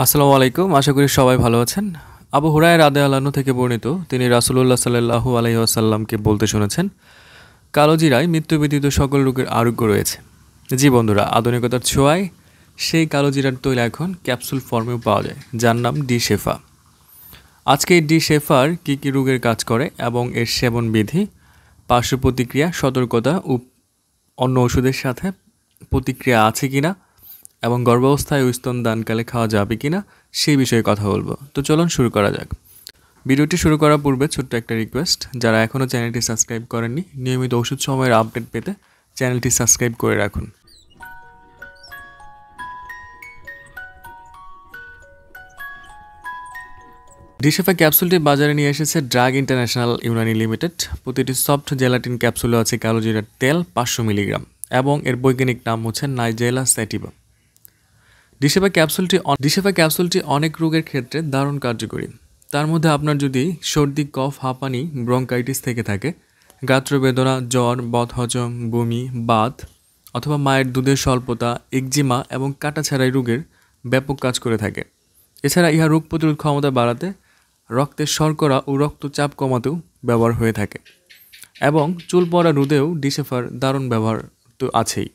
আসসালামু আলাইকুম আশা করি সবাই ভালো আছেন আবু হুরায় রাদে আলানু থেকে বর্ণিত তিনি রাসুলুল্লাহ সাল্লাহু আলহিহাসাল্লামকে বলতে শুনেছেন কালোজিরায় মৃত্যু ব্যতীত সকল রোগের আরোগ্য রয়েছে জি বন্ধুরা আধুনিকতার ছোঁয়ায় সেই কালোজিরার তৈল এখন ক্যাপসুল ফর্মেও পাওয়া যায় যার নাম ডি শেফা আজকে ডি শেফার কী কী রোগের কাজ করে এবং এর সেবন বিধি পার্শ্ব প্রতিক্রিয়া সতর্কতা ও অন্য ওষুধের সাথে প্রতিক্রিয়া আছে কিনা না এবং গর্ভাবস্থায় স্তন দানকালে খাওয়া যাবে কি না সেই বিষয়ে কথা বলবো তো চলুন শুরু করা যাক ভিডিওটি শুরু করার পূর্বে ছোট্ট একটা রিকোয়েস্ট যারা এখনও চ্যানেলটি সাবস্ক্রাইব করেননি নিয়মিত ওষুধ সময়ের আপডেট পেতে চ্যানেলটি সাবস্ক্রাইব করে রাখুন ডিসেফা ক্যাপসুলটি বাজারে নিয়ে এসেছে ড্রাগ ইন্টারন্যাশনাল ইউনানি লিমিটেড প্রতিটি সফট জেলাটিন ক্যাপসুলে আছে ক্যালোজিরার তেল পাঁচশো মিলিগ্রাম এবং এর বৈজ্ঞানিক নাম হচ্ছে নাইজেলা স্যাটিবা ডিসেভা ক্যাপসুলটি ডিসেভা ক্যাপসুলটি অনেক রোগের ক্ষেত্রে দারুণ কার্যকরী তার মধ্যে আপনার যদি সর্দি কফ হাঁপানি ব্রঙ্কাইটিস থেকে থাকে গাত্রবেদনা জ্বর বদহজম বমি বাত অথবা মায়ের দুধের স্বল্পতা একজিমা এবং কাটা ছাড়াই রোগের ব্যাপক কাজ করে থাকে এছাড়া ইহা রোগ প্রতিরোধ ক্ষমতা বাড়াতে রক্তের শর্করা ও রক্তচাপ কমাতেও ব্যবহার হয়ে থাকে এবং চুল পড়া রোদেও ডিসেফার দারুণ ব্যবহার তো আছেই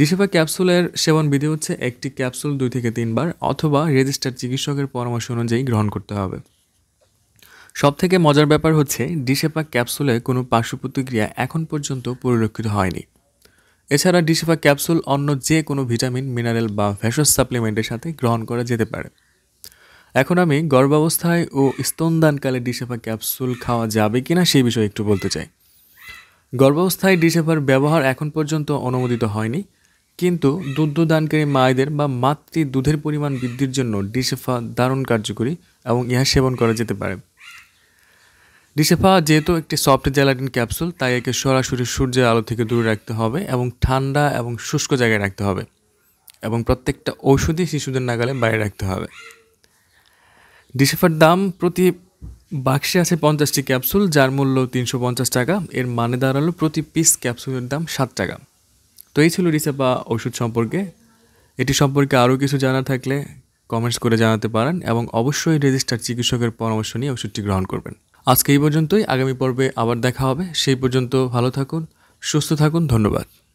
ডিসেভা ক্যাপসুলের সেবন বিধি হচ্ছে একটি ক্যাপসুল দুই থেকে তিনবার অথবা রেজিস্টার চিকিৎসকের পরামর্শ অনুযায়ী গ্রহণ করতে হবে সব থেকে মজার ব্যাপার হচ্ছে ডিসেপা ক্যাপসুলে কোনো পার্শ্ব প্রতিক্রিয়া এখন পর্যন্ত পরিলক্ষিত হয়নি এছাড়া ডিসেপা ক্যাপসুল অন্য যে কোনো ভিটামিন মিনারেল বা ভেষজ সাপ্লিমেন্টের সাথে গ্রহণ করা যেতে পারে এখন আমি গর্ভাবস্থায় ও স্তনদানকালে ডিসেপা ক্যাপসুল খাওয়া যাবে কি না সেই বিষয়ে একটু বলতে চাই গর্ভাবস্থায় ডিসেপার ব্যবহার এখন পর্যন্ত অনুমোদিত হয়নি কিন্তু দুধ দানকারী মায়েদের বা মাতৃ দুধের পরিমাণ বৃদ্ধির জন্য ডিসেফা দারুণ কার্যকরী এবং ইহা সেবন করা যেতে পারে ডিসেফা যেহেতু একটি সফট জেলাটিন ক্যাপসুল তাই একে সরাসরি সূর্যের আলো থেকে দূরে রাখতে হবে এবং ঠান্ডা এবং শুষ্ক জায়গায় রাখতে হবে এবং প্রত্যেকটা ঔষধই শিশুদের নাগালে বাইরে রাখতে হবে ডিসেফার দাম প্রতি বাক্সে আছে পঞ্চাশটি ক্যাপসুল যার মূল্য তিনশো টাকা এর মানে দাঁড়ালো প্রতি পিস ক্যাপসুলের দাম সাত টাকা তো এই ছিল রিসেপা ওষুধ সম্পর্কে এটি সম্পর্কে আরও কিছু জানা থাকলে কমেন্টস করে জানাতে পারেন এবং অবশ্যই রেজিস্টার চিকিৎসকের পরামর্শ নিয়ে ওষুধটি গ্রহণ করবেন আজকে এই পর্যন্তই আগামী পর্বে আবার দেখা হবে সেই পর্যন্ত ভালো থাকুন সুস্থ থাকুন ধন্যবাদ